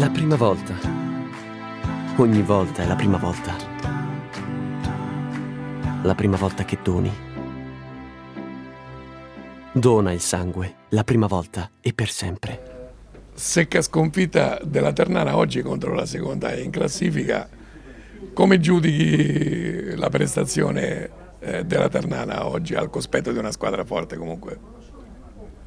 La prima volta. Ogni volta è la prima volta. La prima volta che doni. Dona il sangue, la prima volta e per sempre. Secca sconfitta della Ternana oggi contro la seconda in classifica. Come giudichi la prestazione eh, della Ternana oggi al cospetto di una squadra forte comunque?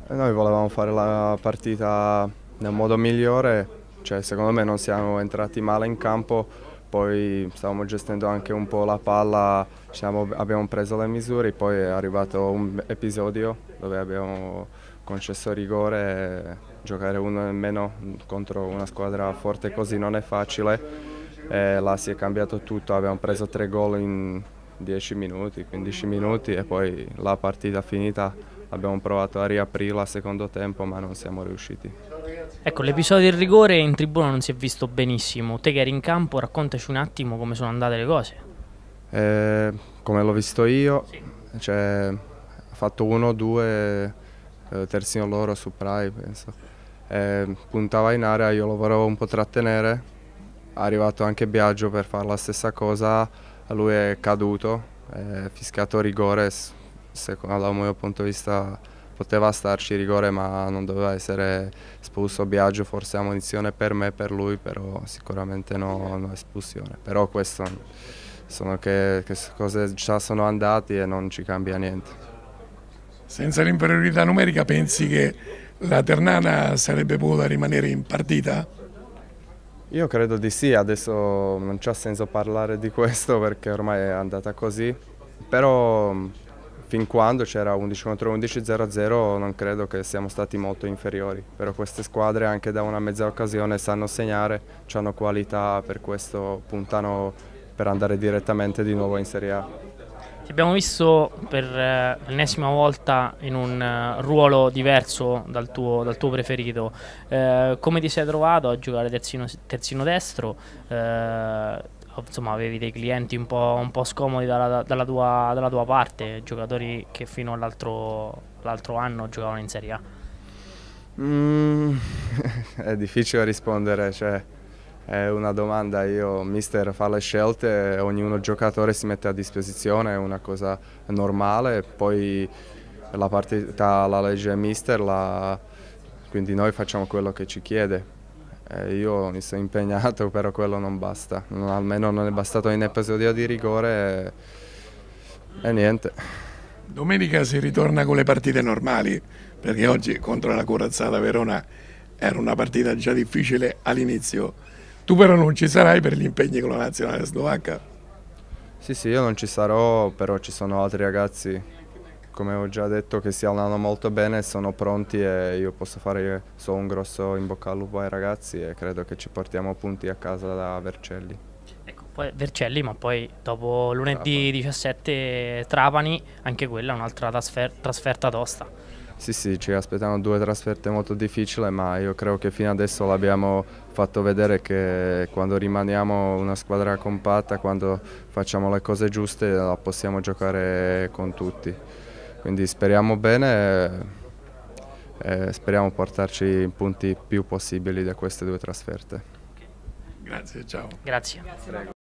Eh, noi volevamo fare la partita nel modo migliore cioè, secondo me non siamo entrati male in campo, poi stavamo gestendo anche un po' la palla, siamo, abbiamo preso le misure, poi è arrivato un episodio dove abbiamo concesso rigore, giocare uno in meno contro una squadra forte così non è facile. E là si è cambiato tutto, abbiamo preso tre gol in 10 minuti, 15 minuti e poi la partita finita abbiamo provato a riaprirla a secondo tempo ma non siamo riusciti. Ecco, l'episodio del rigore in tribuna non si è visto benissimo. Te che eri in campo, raccontaci un attimo come sono andate le cose. Eh, come l'ho visto io, sì. cioè, ha fatto uno, due, eh, terzino loro su Prai, penso. Eh, puntava in area, io lo volevo un po' trattenere. È arrivato anche Biagio per fare la stessa cosa, lui è caduto, è fischiato rigore, secondo dal mio punto di vista poteva starci rigore ma non doveva essere espulso Biagio, forse ammunizione per me per lui, però sicuramente no, no espulsione. Però questo sono che, che cose già sono andate e non ci cambia niente. Senza l'inferiorità numerica pensi che la Ternana sarebbe potuta rimanere in partita? Io credo di sì, adesso non c'è senso parlare di questo perché ormai è andata così, però fin quando c'era 11 contro 11 0-0 non credo che siamo stati molto inferiori, però queste squadre anche da una mezza occasione sanno segnare, hanno qualità, per questo puntano per andare direttamente di nuovo in Serie A. Ti abbiamo visto per eh, l'ennesima volta in un eh, ruolo diverso dal tuo, dal tuo preferito. Eh, come ti sei trovato a giocare terzino, terzino destro? Eh, insomma, avevi dei clienti un po', un po scomodi dalla, dalla, tua, dalla, tua, parte, giocatori che fino all'altro anno giocavano in Serie A? Mm, è difficile rispondere, cioè, è una domanda, io mister fa le scelte, ognuno giocatore si mette a disposizione, è una cosa normale, poi la partita, la legge mister, la, quindi noi facciamo quello che ci chiede. Eh, io mi sono impegnato, però quello non basta, non, almeno non è bastato in episodio di rigore e, e niente. Domenica si ritorna con le partite normali, perché oggi contro la Corazzata Verona era una partita già difficile all'inizio. Tu però non ci sarai per gli impegni con la nazionale slovacca. Sì, sì, io non ci sarò, però ci sono altri ragazzi come ho già detto che si allenano molto bene, sono pronti e io posso fare solo un grosso in bocca al lupo ai ragazzi e credo che ci portiamo punti a casa da Vercelli. Ecco, poi Vercelli, ma poi dopo lunedì 17 Trapani, anche quella è un'altra trasfer trasferta tosta. Sì, sì, ci aspettano due trasferte molto difficili, ma io credo che fino adesso l'abbiamo fatto vedere che quando rimaniamo una squadra compatta, quando facciamo le cose giuste, la possiamo giocare con tutti. Quindi speriamo bene e, e speriamo portarci in punti più possibili da queste due trasferte. Grazie, ciao. Grazie. Grazie.